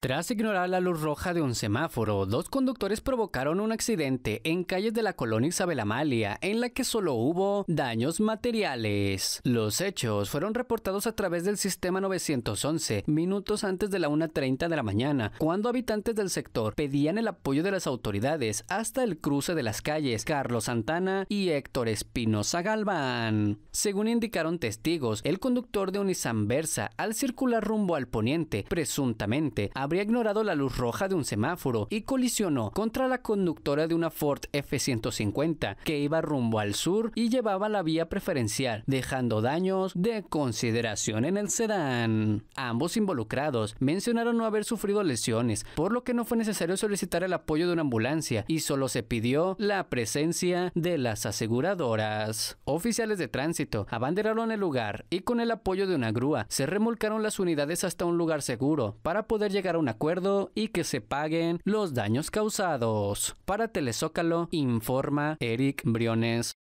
Tras ignorar la luz roja de un semáforo, dos conductores provocaron un accidente en calles de la colonia Isabel Amalia, en la que solo hubo daños materiales. Los hechos fueron reportados a través del sistema 911 minutos antes de la 1.30 de la mañana, cuando habitantes del sector pedían el apoyo de las autoridades hasta el cruce de las calles Carlos Santana y Héctor Espinoza Galván. Según indicaron testigos, el conductor de un Versa, al circular rumbo al poniente, presuntamente, habría ignorado la luz roja de un semáforo y colisionó contra la conductora de una Ford F-150 que iba rumbo al sur y llevaba la vía preferencial, dejando daños de consideración en el sedán. Ambos involucrados mencionaron no haber sufrido lesiones, por lo que no fue necesario solicitar el apoyo de una ambulancia y solo se pidió la presencia de las aseguradoras. Oficiales de tránsito abanderaron el lugar y con el apoyo de una grúa se remolcaron las unidades hasta un lugar seguro para poder llegar un acuerdo y que se paguen los daños causados. Para Telezócalo informa Eric Briones.